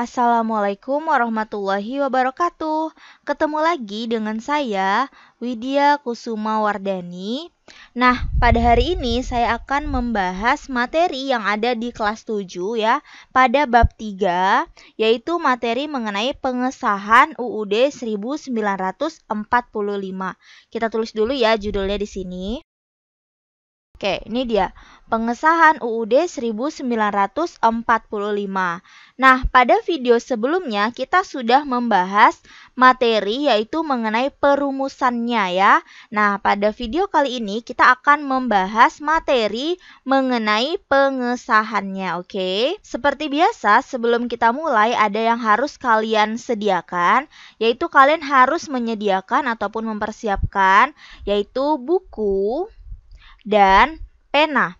Assalamualaikum warahmatullahi wabarakatuh. Ketemu lagi dengan saya, Widya Kusuma Wardani. Nah, pada hari ini saya akan membahas materi yang ada di kelas 7 ya, pada bab 3, yaitu materi mengenai pengesahan UUD 1945. Kita tulis dulu ya judulnya di sini. Oke, ini dia pengesahan UUD 1945. Nah, pada video sebelumnya kita sudah membahas materi yaitu mengenai perumusannya ya. Nah, pada video kali ini kita akan membahas materi mengenai pengesahannya, oke? Okay? Seperti biasa, sebelum kita mulai ada yang harus kalian sediakan, yaitu kalian harus menyediakan ataupun mempersiapkan yaitu buku dan pena.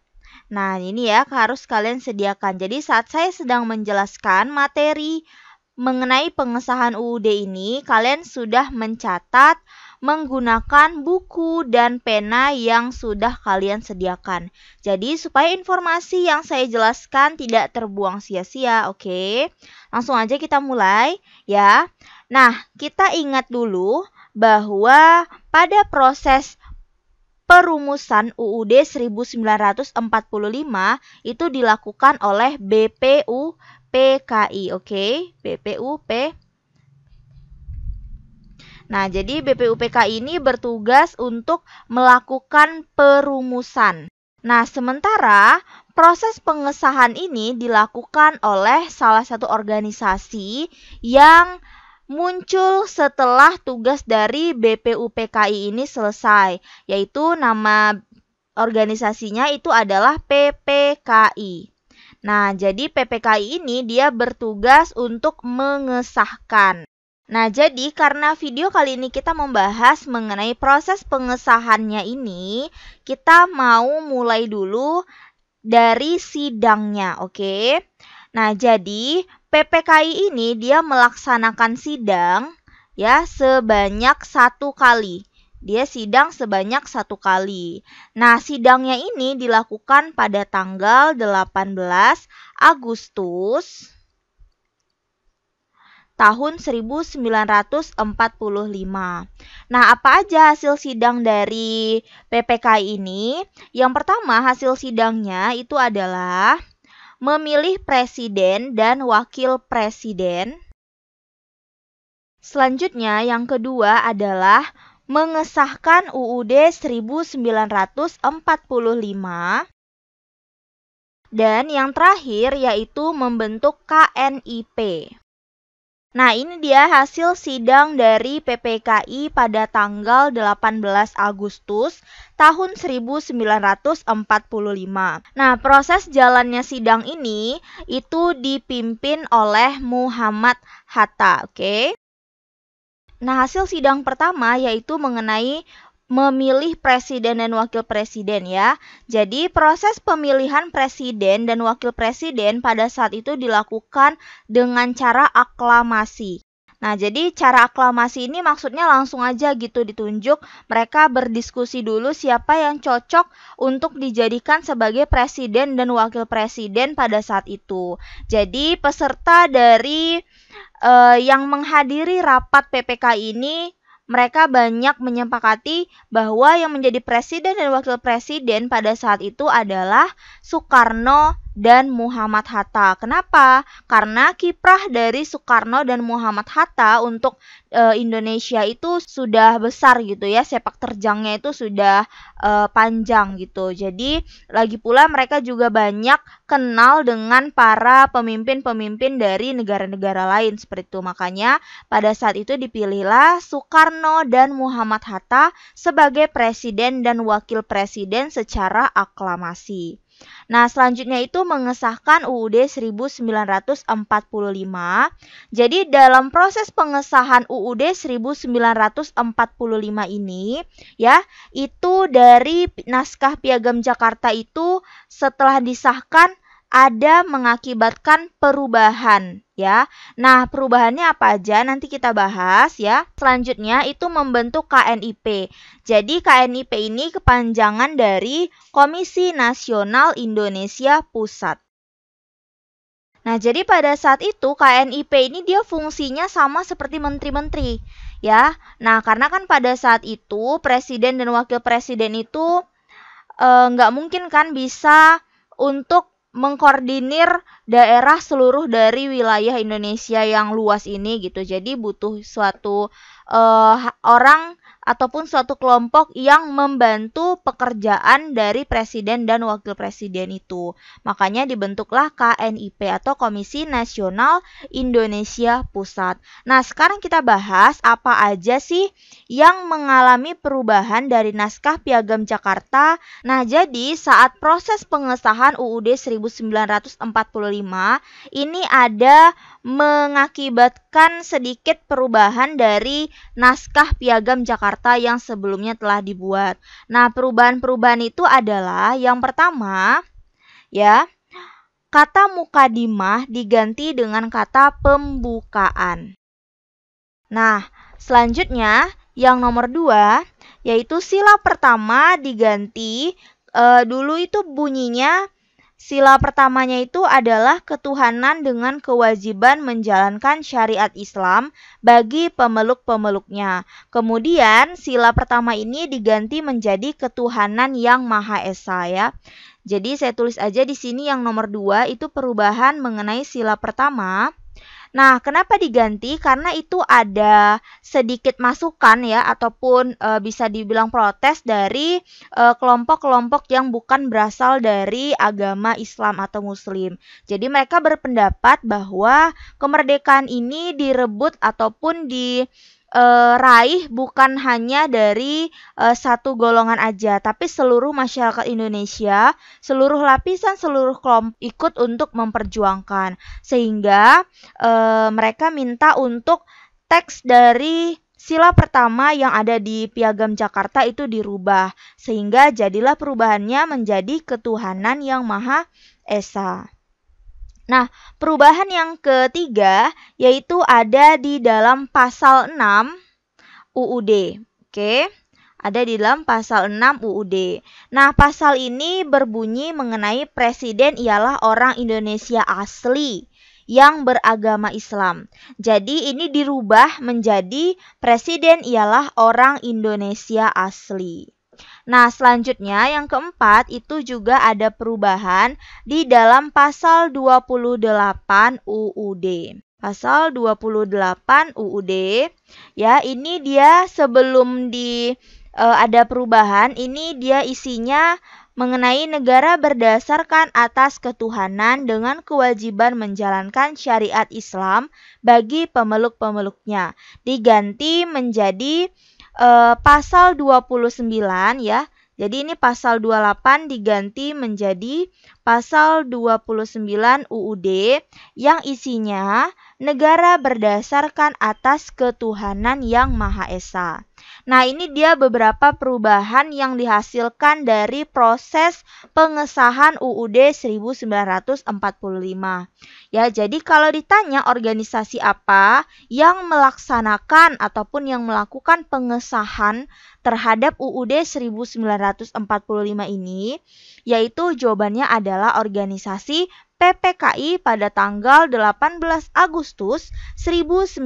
Nah, ini ya harus kalian sediakan. Jadi saat saya sedang menjelaskan materi mengenai pengesahan UUD ini, kalian sudah mencatat menggunakan buku dan pena yang sudah kalian sediakan. Jadi supaya informasi yang saya jelaskan tidak terbuang sia-sia, oke? Okay? Langsung aja kita mulai ya. Nah, kita ingat dulu bahwa pada proses perumusan UUD 1945 itu dilakukan oleh BPUPKI, oke? Okay? BPUP. Nah, jadi BPUPK ini bertugas untuk melakukan perumusan. Nah, sementara proses pengesahan ini dilakukan oleh salah satu organisasi yang muncul setelah tugas dari BPUPKI ini selesai, yaitu nama organisasinya itu adalah PPKI. Nah, jadi PPKI ini dia bertugas untuk mengesahkan. Nah, jadi karena video kali ini kita membahas mengenai proses pengesahannya ini, kita mau mulai dulu dari sidangnya, oke? Okay? Nah, jadi PPKI ini dia melaksanakan sidang ya sebanyak satu kali. Dia sidang sebanyak satu kali. Nah, sidangnya ini dilakukan pada tanggal 18 Agustus tahun 1945. Nah, apa aja hasil sidang dari PPKI ini? Yang pertama, hasil sidangnya itu adalah memilih presiden dan wakil presiden. Selanjutnya yang kedua adalah mengesahkan UUD 1945 dan yang terakhir yaitu membentuk KNIP. Nah, ini dia hasil sidang dari PPKI pada tanggal 18 Agustus tahun 1945. Nah, proses jalannya sidang ini itu dipimpin oleh Muhammad Hatta, oke? Okay? Nah, hasil sidang pertama yaitu mengenai memilih presiden dan wakil presiden ya. Jadi proses pemilihan presiden dan wakil presiden pada saat itu dilakukan dengan cara aklamasi. Nah, jadi cara aklamasi ini maksudnya langsung aja gitu ditunjuk, mereka berdiskusi dulu siapa yang cocok untuk dijadikan sebagai presiden dan wakil presiden pada saat itu. Jadi peserta dari eh, yang menghadiri rapat PPK ini mereka banyak menyepakati bahwa yang menjadi presiden dan wakil presiden pada saat itu adalah Soekarno dan Muhammad Hatta. Kenapa? Karena kiprah dari Soekarno dan Muhammad Hatta untuk e, Indonesia itu sudah besar gitu ya, sepak terjangnya itu sudah e, panjang gitu. Jadi lagi pula mereka juga banyak kenal dengan para pemimpin-pemimpin dari negara-negara lain seperti itu. Makanya pada saat itu dipilihlah Soekarno dan Muhammad Hatta sebagai presiden dan wakil presiden secara aklamasi. Nah, selanjutnya itu mengesahkan UUD 1945. Jadi dalam proses pengesahan UUD 1945 ini ya, itu dari naskah Piagam Jakarta itu setelah disahkan ada mengakibatkan perubahan ya. Nah, perubahannya apa aja nanti kita bahas ya. Selanjutnya itu membentuk KNIP. Jadi KNIP ini kepanjangan dari Komisi Nasional Indonesia Pusat. Nah, jadi pada saat itu KNIP ini dia fungsinya sama seperti menteri-menteri, ya. Nah, karena kan pada saat itu presiden dan wakil presiden itu eh, nggak e, mungkin kan bisa untuk mengkoordinir daerah seluruh dari wilayah Indonesia yang luas ini gitu. Jadi butuh suatu uh, orang ataupun suatu kelompok yang membantu pekerjaan dari presiden dan wakil presiden itu. Makanya dibentuklah KNIP atau Komisi Nasional Indonesia Pusat. Nah, sekarang kita bahas apa aja sih yang mengalami perubahan dari naskah Piagam Jakarta. Nah, jadi saat proses pengesahan UUD 1945 ini ada mengakibatkan sedikit perubahan dari naskah Piagam Jakarta kata yang sebelumnya telah dibuat. Nah, perubahan-perubahan itu adalah yang pertama, ya, kata mukadimah diganti dengan kata pembukaan. Nah, selanjutnya yang nomor dua, yaitu sila pertama diganti e, dulu itu bunyinya Sila pertamanya itu adalah ketuhanan dengan kewajiban menjalankan syariat Islam bagi pemeluk-pemeluknya. Kemudian sila pertama ini diganti menjadi ketuhanan yang Maha Esa ya. Jadi saya tulis aja di sini yang nomor dua itu perubahan mengenai sila pertama Nah, kenapa diganti? Karena itu ada sedikit masukan ya ataupun e, bisa dibilang protes dari eh, kelompok-kelompok yang bukan berasal dari agama Islam atau Muslim. Jadi mereka berpendapat bahwa kemerdekaan ini direbut ataupun di uh, raih bukan hanya dari uh, satu golongan aja, tapi seluruh masyarakat Indonesia, seluruh lapisan, seluruh kelompok ikut untuk memperjuangkan, sehingga uh, mereka minta untuk teks dari sila pertama yang ada di Piagam Jakarta itu dirubah, sehingga jadilah perubahannya menjadi ketuhanan yang Maha Esa. Nah, perubahan yang ketiga yaitu ada di dalam pasal 6 UUD. Oke. Ada di dalam pasal 6 UUD. Nah, pasal ini berbunyi mengenai presiden ialah orang Indonesia asli yang beragama Islam. Jadi ini dirubah menjadi presiden ialah orang Indonesia asli. Nah, selanjutnya yang keempat itu juga ada perubahan di dalam pasal 28 UUD. Pasal 28 UUD ya, ini dia sebelum di e, ada perubahan, ini dia isinya mengenai negara berdasarkan atas ketuhanan dengan kewajiban menjalankan syariat Islam bagi pemeluk-pemeluknya diganti menjadi e, pasal 29 ya. Jadi ini pasal 28 diganti menjadi pasal 29 UUD yang isinya negara berdasarkan atas ketuhanan yang Maha Esa. Nah, ini dia beberapa perubahan yang dihasilkan dari proses pengesahan UUD 1945. Ya, jadi kalau ditanya organisasi apa yang melaksanakan ataupun yang melakukan pengesahan terhadap UUD 1945 ini, yaitu jawabannya adalah organisasi PPKI pada tanggal 18 Agustus 1945.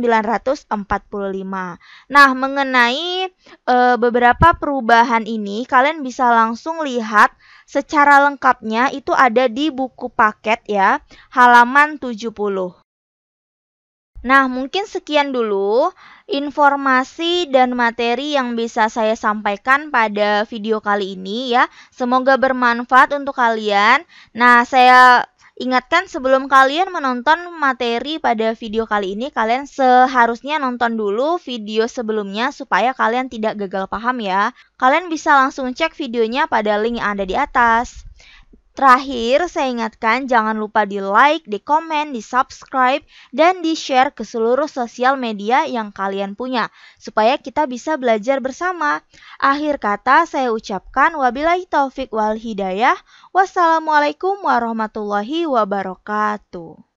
Nah, mengenai e, beberapa perubahan ini kalian bisa langsung lihat secara lengkapnya itu ada di buku paket ya, halaman 70. Nah, mungkin sekian dulu informasi dan materi yang bisa saya sampaikan pada video kali ini ya. Semoga bermanfaat untuk kalian. Nah, saya Ingatkan sebelum kalian menonton materi pada video kali ini, kalian seharusnya nonton dulu video sebelumnya supaya kalian tidak gagal paham ya. Kalian bisa langsung cek videonya pada link yang ada di atas. Terakhir, saya ingatkan jangan lupa di like, di komen, di subscribe, dan di share ke seluruh sosial media yang kalian punya, supaya kita bisa belajar bersama. Akhir kata, saya ucapkan wabillahi taufik wal hidayah. Wassalamualaikum warahmatullahi wabarakatuh.